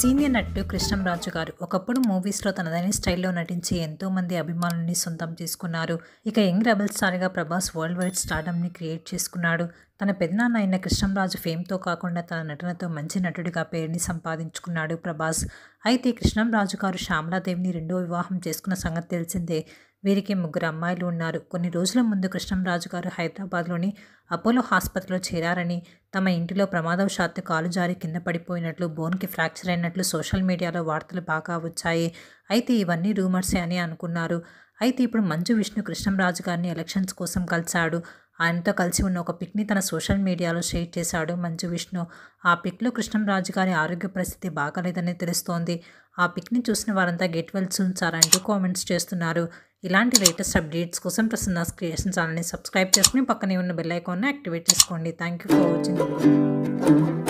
senior నటుడు కృష్ణంరాజు గారు ఒకప్పుడు మూవీస్లో తనదైన స్టైల్లో నటించి ఎంతోమంది అభిమానుల్ని సొంతం చేసుకున్నారు ఇక యంగ్ రెబల్ స్టార్గా ప్రభాస్ వరల్డ్ వైడ్ స్టార్డమ్ని క్రియేట్ చేసుకున్నాడు తన పెదనాన్న అయిన కృష్ణంరాజు ఫేమ్తో కాకుండా తన నటనతో మంచి నటుడిగా పేరుని సంపాదించుకున్నాడు ప్రభాస్ అయితే కృష్ణంరాజు గారు శ్యామలాదేవిని రెండో వివాహం చేసుకున్న సంగతి తెలిసిందే వీరికి ముగ్గురు అమ్మాయిలు ఉన్నారు కొన్ని రోజుల ముందు రాజు గారు హైదరాబాద్లోని అపోలో హాస్పిటల్లో చేరారని తమ ఇంటిలో ప్రమాదవశాత్తు కాలు జారి కింద పడిపోయినట్లు బోన్కి ఫ్రాక్చర్ అయినట్లు సోషల్ మీడియాలో వార్తలు బాగా వచ్చాయి అయితే ఇవన్నీ రూమర్సే అని అనుకున్నారు అయితే ఇప్పుడు మంజు విష్ణు కృష్ణంరాజు గారిని ఎలక్షన్స్ కోసం కలిశాడు ఆయనతో కలిసి ఉన్న ఒక పిక్ని తన సోషల్ మీడియాలో షేర్ చేశాడు మంచు విష్ణు ఆ పిక్లో కృష్ణంరాజు గారి ఆరోగ్య పరిస్థితి బాగాలేదని తెలుస్తోంది ఆ పిక్ని చూసిన వారంతా గెట్ వెల్ ఉంచారంటూ కామెంట్స్ చేస్తున్నారు ఇలాంటి లేటెస్ట్ అప్డేట్స్ కోసం ప్రసన్న క్రియేషన్ ఛానల్ని సబ్స్క్రైబ్ చేసుకుని పక్కనే ఉన్న బెల్ ఐకాన్ని యాక్టివేట్ చేసుకోండి థ్యాంక్ యూ ఫర్ వాచింగ్